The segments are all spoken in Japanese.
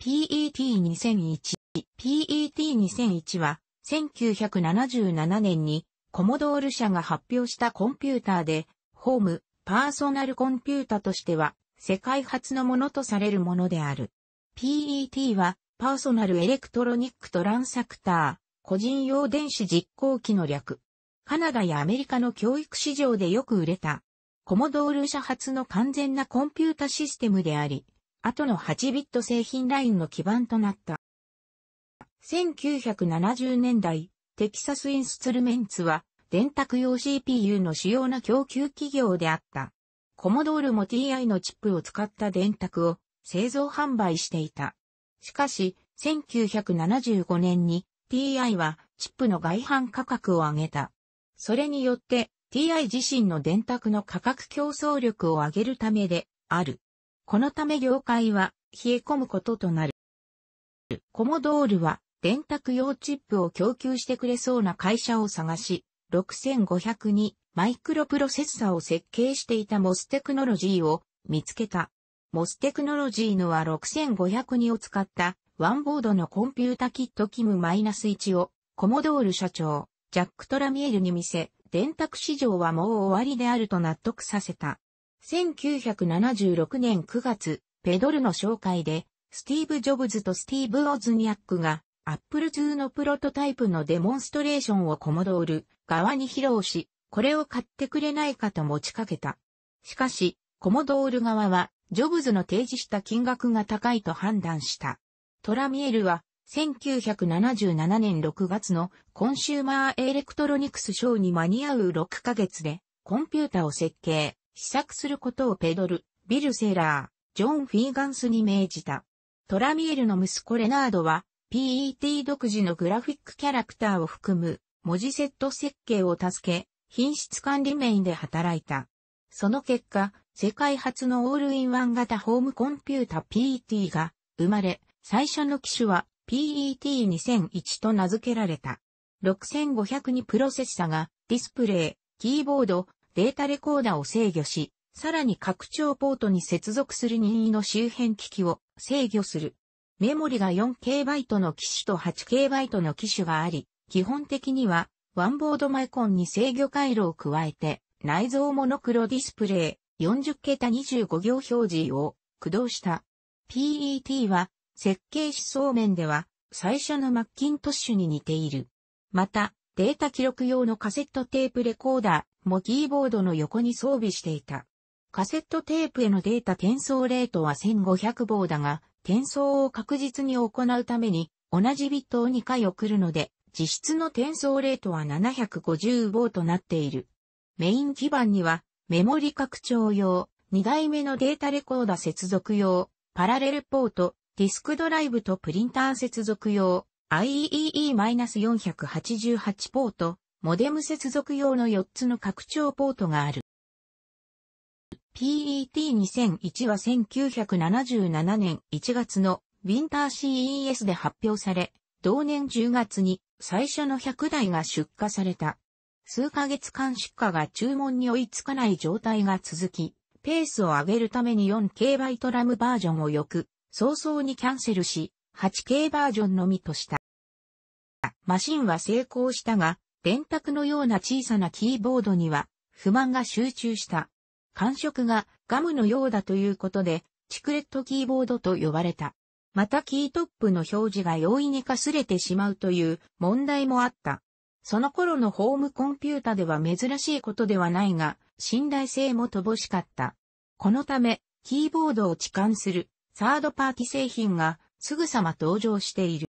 PET2001。PET2001 は、1977年に、コモドール社が発表したコンピューターで、ホーム、パーソナルコンピュータとしては、世界初のものとされるものである。PET は、パーソナルエレクトロニックトランサクター、個人用電子実行機の略。カナダやアメリカの教育市場でよく売れた。コモドール社初の完全なコンピュータシステムであり、後の8ビット製品ラインの基盤となった。1970年代、テキサスインスツルメンツは、電卓用 CPU の主要な供給企業であった。コモドールも TI のチップを使った電卓を製造販売していた。しかし、1975年に TI はチップの外販価格を上げた。それによって TI 自身の電卓の価格競争力を上げるためである。このため業界は冷え込むこととなる。コモドールは電卓用チップを供給してくれそうな会社を探し、6500にマイクロプロセッサを設計していたモステクノロジーを見つけた。モステクノロジーのは6500にを使ったワンボードのコンピュータキットキム -1 をコモドール社長ジャック・トラミエルに見せ、電卓市場はもう終わりであると納得させた。1976年9月、ペドルの紹介で、スティーブ・ジョブズとスティーブ・オズニャックが、アップル2のプロトタイプのデモンストレーションをコモドール側に披露し、これを買ってくれないかと持ちかけた。しかし、コモドール側は、ジョブズの提示した金額が高いと判断した。トラミエルは、1977年6月のコンシューマーエレクトロニクスショーに間に合う6ヶ月で、コンピュータを設計、試作することをペドル、ビル・セーラー、ジョン・フィーガンスに命じた。トラミエルの息子レナードは、PET 独自のグラフィックキャラクターを含む文字セット設計を助け、品質管理メインで働いた。その結果、世界初のオールインワン型ホームコンピュータ PET が生まれ、最初の機種は PET2001 と名付けられた。6502プロセッサがディスプレイ、キーボード、データレコーダーを制御し、さらに拡張ポートに接続する任意の周辺機器を制御する。メモリが 4KB の機種と 8KB の機種があり、基本的にはワンボードマイコンに制御回路を加えて内蔵モノクロディスプレイ40桁25行表示を駆動した。PET は設計思想面では最初のマッキントッシュに似ている。また、データ記録用のカセットテープレコーダー、もキーボードの横に装備していた。カセットテープへのデータ転送レートは1500棒だが、転送を確実に行うために、同じビットを2回送るので、実質の転送レートは750棒となっている。メイン基板には、メモリ拡張用、2台目のデータレコーダ接続用、パラレルポート、ディスクドライブとプリンター接続用、IEEE-488 ポート、モデム接続用の4つの拡張ポートがある。PET2001 は1977年1月のウィンター CES で発表され、同年10月に最初の100台が出荷された。数ヶ月間出荷が注文に追いつかない状態が続き、ペースを上げるために 4K バイトラムバージョンを翌、早々にキャンセルし、8K バージョンのみとした。マシンは成功したが、電卓のような小さなキーボードには不満が集中した。感触がガムのようだということで、チクレットキーボードと呼ばれた。またキートップの表示が容易にかすれてしまうという問題もあった。その頃のホームコンピュータでは珍しいことではないが、信頼性も乏しかった。このため、キーボードを置換するサードパーティ製品がすぐさま登場している。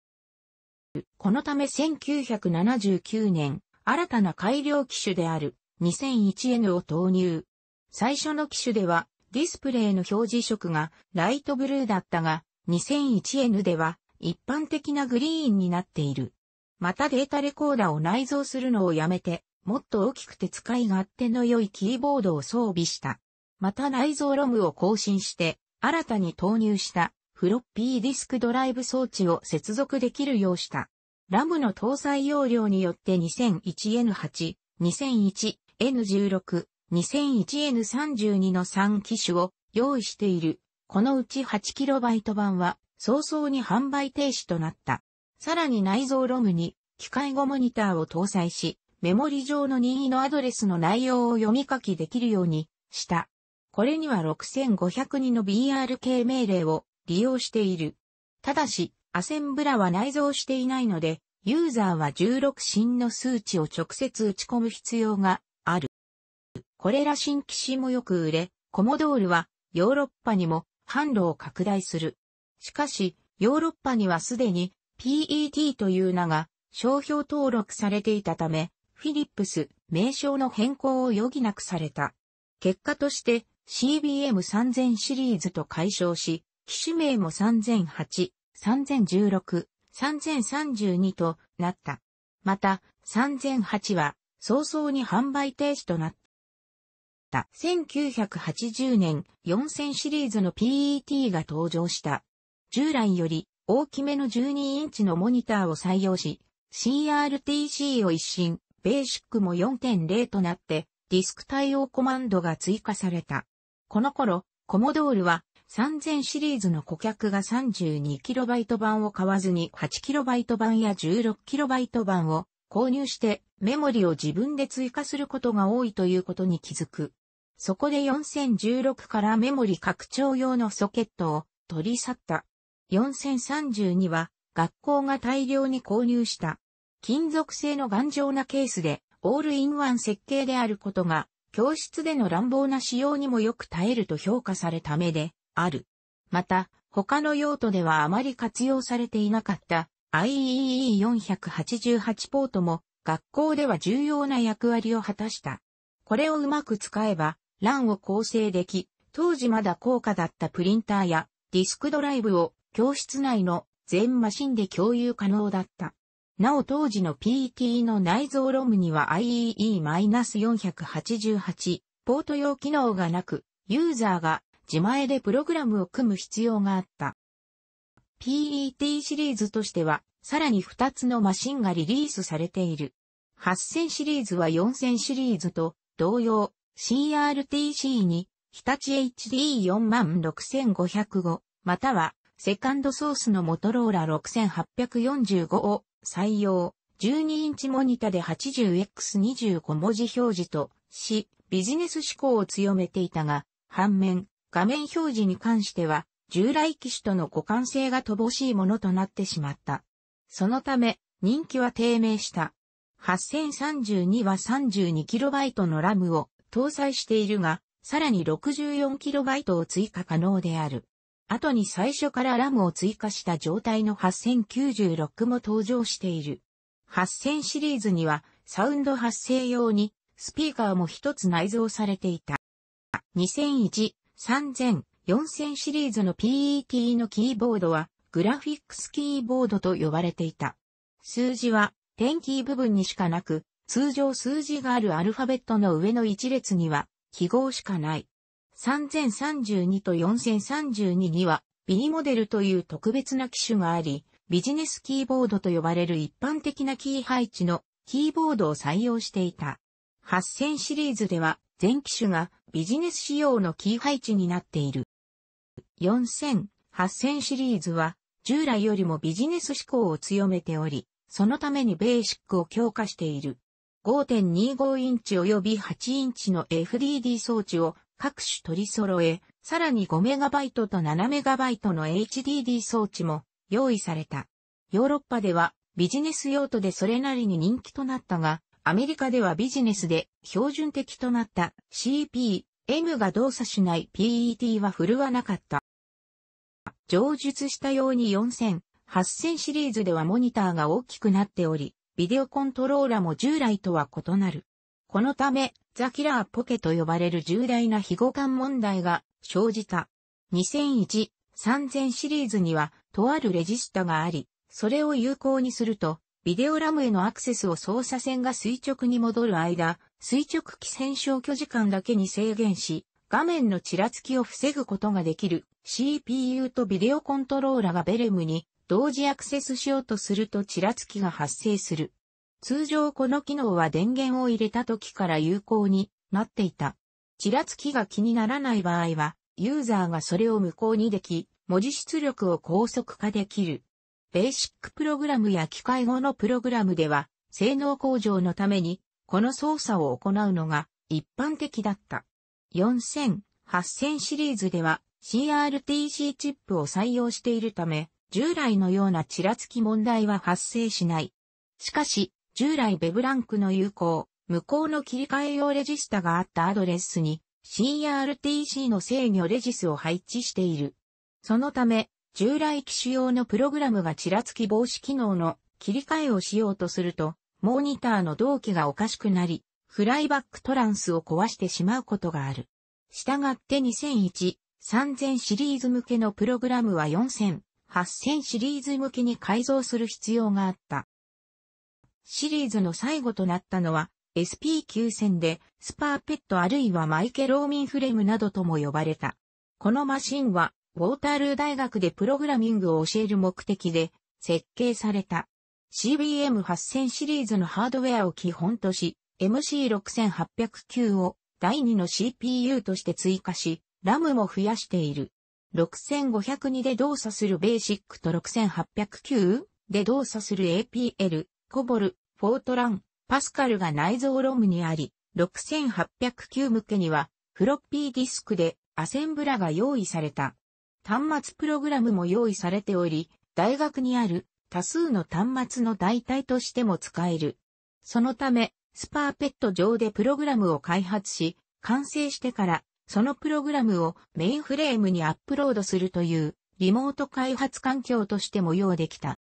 このため1979年、新たな改良機種である 2001N を投入。最初の機種では、ディスプレイの表示色がライトブルーだったが、2001N では一般的なグリーンになっている。またデータレコーダーを内蔵するのをやめて、もっと大きくて使い勝手の良いキーボードを装備した。また内蔵ロムを更新して、新たに投入したフロッピーディスクドライブ装置を接続できるようした。ラムの搭載容量によって 2001N8、2001N16、2001N32 の3機種を用意している。このうち 8KB 版は早々に販売停止となった。さらに内蔵ロムに機械後モニターを搭載し、メモリ上の任意のアドレスの内容を読み書きできるようにした。これには6502の BRK 命令を利用している。ただし、アセンブラは内蔵していないので、ユーザーは16新の数値を直接打ち込む必要がある。これら新機種もよく売れ、コモドールはヨーロッパにも販路を拡大する。しかし、ヨーロッパにはすでに PET という名が商標登録されていたため、フィリップス名称の変更を余儀なくされた。結果として CBM3000 シリーズと解消し、機種名も3008、3016、3032となった。また、3008は早々に販売停止となった。1980年4000シリーズの PET が登場した。従来より大きめの12インチのモニターを採用し、CRTC を一新、ベーシックも4.0となって、ディスク対応コマンドが追加された。この頃、コモドールは3000シリーズの顧客が 32KB 版を買わずに 8KB 版や 16KB 版を購入してメモリを自分で追加することが多いということに気づく。そこで4016からメモリ拡張用のソケットを取り去った。4032は学校が大量に購入した。金属製の頑丈なケースでオールインワン設計であることが教室での乱暴な使用にもよく耐えると評価されためで、ある。また、他の用途ではあまり活用されていなかった i e e 4 8 8ポートも学校では重要な役割を果たした。これをうまく使えば、欄を構成でき、当時まだ高価だったプリンターやディスクドライブを教室内の全マシンで共有可能だった。なお当時の PET の内蔵ロムには IEE-488 ポート用機能がなく、ユーザーが自前でプログラムを組む必要があった。PET シリーズとしては、さらに2つのマシンがリリースされている。8000シリーズは4000シリーズと同様、CRTC に日立 HD46505 またはセカンドソースのモトローラ6845を採用、12インチモニタで 80X25 文字表示とし、ビジネス志向を強めていたが、反面、画面表示に関しては、従来機種との互換性が乏しいものとなってしまった。そのため、人気は低迷した。8032は 32KB のラムを搭載しているが、さらに 64KB を追加可能である。後に最初からラムを追加した状態の8096も登場している。8000シリーズにはサウンド発生用にスピーカーも一つ内蔵されていた。2001 3000、4000シリーズの PET のキーボードはグラフィックスキーボードと呼ばれていた。数字は点キー部分にしかなく、通常数字があるアルファベットの上の一列には記号しかない。3032と4032には B モデルという特別な機種があり、ビジネスキーボードと呼ばれる一般的なキー配置のキーボードを採用していた。8000シリーズでは全機種がビジネス仕様のキー配置になっている。4000、8000シリーズは従来よりもビジネス志向を強めており、そのためにベーシックを強化している。5.25インチ及び8インチの FDD 装置を各種取り揃え、さらに 5MB と 7MB の HDD 装置も用意された。ヨーロッパではビジネス用途でそれなりに人気となったが、アメリカではビジネスで標準的となった CP、M が動作しない PET は振るわなかった。上述したように4000、8000シリーズではモニターが大きくなっており、ビデオコントローラも従来とは異なる。このため、ザ・キラーポケと呼ばれる重大な非互換問題が生じた。2001、3000シリーズには、とあるレジスタがあり、それを有効にすると、ビデオラムへのアクセスを操作線が垂直に戻る間、垂直機線消去時間だけに制限し、画面のちらつきを防ぐことができる CPU とビデオコントローラがベレムに同時アクセスしようとするとちらつきが発生する。通常この機能は電源を入れた時から有効になっていた。ちらつきが気にならない場合は、ユーザーがそれを無効にでき、文字出力を高速化できる。ベーシックプログラムや機械語のプログラムでは、性能向上のために、この操作を行うのが一般的だった。4000、8000シリーズでは CRTC チップを採用しているため、従来のようなちらつき問題は発生しない。しかし、従来ベブランクの有効、無効の切り替え用レジスタがあったアドレスに CRTC の制御レジスを配置している。そのため、従来機種用のプログラムがちらつき防止機能の切り替えをしようとすると、モニターの同期がおかしくなり、フライバックトランスを壊してしまうことがある。したがって2001、3000シリーズ向けのプログラムは4000、8000シリーズ向けに改造する必要があった。シリーズの最後となったのは SP9000 でスパーペットあるいはマイケローミンフレームなどとも呼ばれた。このマシンはウォータールー大学でプログラミングを教える目的で設計された。CBM8000 シリーズのハードウェアを基本とし、m c 6 8 0 0を第2の CPU として追加し、ラムも増やしている。6502で動作するベーシックと6 8 0 0で動作する APL、コボル、フォートラン、パスカルが内蔵ロムにあり、6 8 0 0向けにはフロッピーディスクでアセンブラが用意された。端末プログラムも用意されており、大学にある多数の端末の代替としても使える。そのため、スパーペット上でプログラムを開発し、完成してから、そのプログラムをメインフレームにアップロードするという、リモート開発環境としても用できた。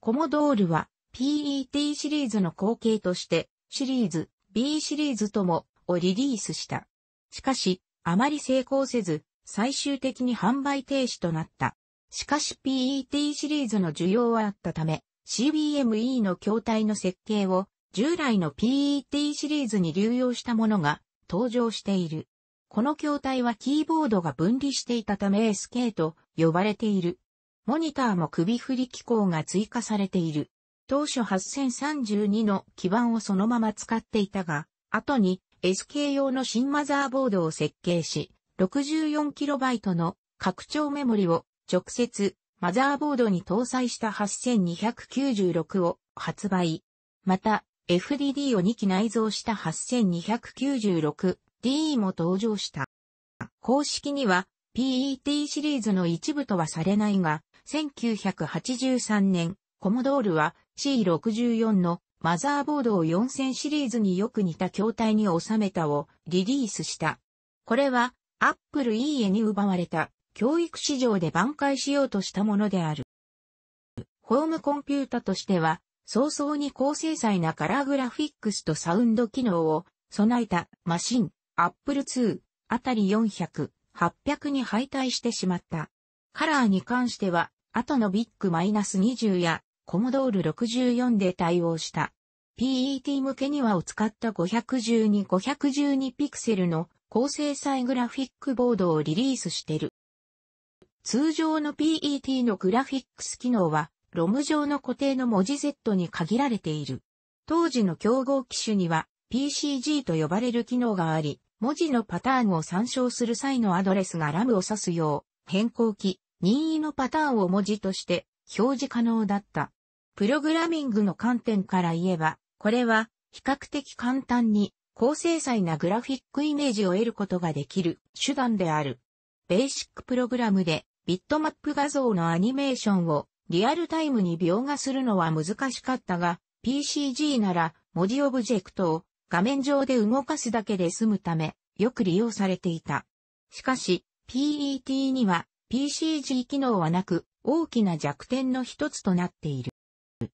コモドールは PET シリーズの後継として、シリーズ、B シリーズとも、をリリースした。しかし、あまり成功せず、最終的に販売停止となった。しかし PET シリーズの需要はあったため、CBME の筐体の設計を従来の PET シリーズに流用したものが登場している。この筐体はキーボードが分離していたため SK と呼ばれている。モニターも首振り機構が追加されている。当初8032の基板をそのまま使っていたが、後に SK 用の新マザーボードを設計し、64KB の拡張メモリを直接マザーボードに搭載した8296を発売。また、FDD を2機内蔵した 8296D も登場した。公式には PET シリーズの一部とはされないが、1983年、コモドールは C64 のマザーボードを4000シリーズによく似た筐体に収めたをリリースした。これはアップル EA に奪われた教育市場で挽回しようとしたものである。ホームコンピュータとしては、早々に高精細なカラーグラフィックスとサウンド機能を備えたマシン、アップル2、あたり400、800に敗退してしまった。カラーに関しては、後のビッグマイナス20やコモドール64で対応した。PET 向けにはを使った512、512ピクセルの高精細グラフィックボードをリリースしてる。通常の PET のグラフィックス機能は、ロム上の固定の文字 Z に限られている。当時の競合機種には PCG と呼ばれる機能があり、文字のパターンを参照する際のアドレスがラムを指すよう、変更機、任意のパターンを文字として表示可能だった。プログラミングの観点から言えば、これは比較的簡単に高精細なグラフィックイメージを得ることができる手段である。ベーシックプログラムでビットマップ画像のアニメーションをリアルタイムに描画するのは難しかったが、PCG なら文字オブジェクトを画面上で動かすだけで済むため、よく利用されていた。しかし、PET には PCG 機能はなく、大きな弱点の一つとなっている。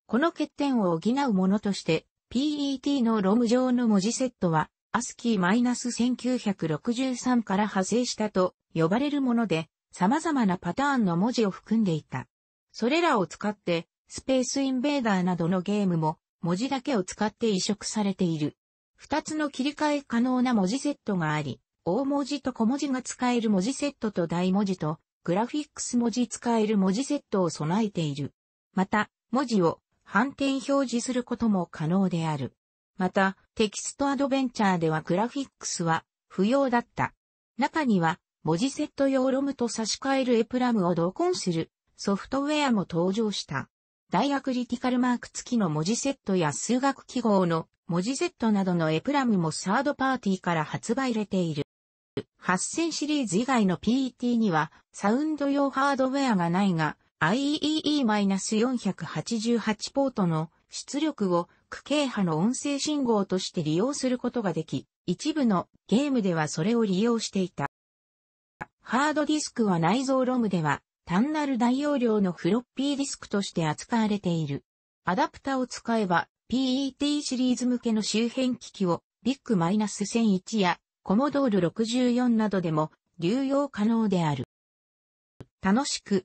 この欠点を補うものとして、PET のロム上の文字セットは、ASCII-1963 から派生したと呼ばれるもので、様々なパターンの文字を含んでいた。それらを使って、スペースインベーダーなどのゲームも、文字だけを使って移植されている。二つの切り替え可能な文字セットがあり、大文字と小文字が使える文字セットと大文字と、グラフィックス文字使える文字セットを備えている。また、文字を反転表示することも可能である。また、テキストアドベンチャーではグラフィックスは不要だった。中には、文字セット用ロムと差し替えるエプラムを同梱するソフトウェアも登場した。大学リティカルマーク付きの文字セットや数学記号の文字セットなどのエプラムもサードパーティーから発売れている。8000シリーズ以外の PET にはサウンド用ハードウェアがないが、IEEE-488 ポートの出力を区形波の音声信号として利用することができ、一部のゲームではそれを利用していた。ハードディスクは内蔵ロムでは単なる大容量のフロッピーディスクとして扱われている。アダプタを使えば PET シリーズ向けの周辺機器をビッグ1 0 0 1やコモドール64などでも流用可能である。楽しく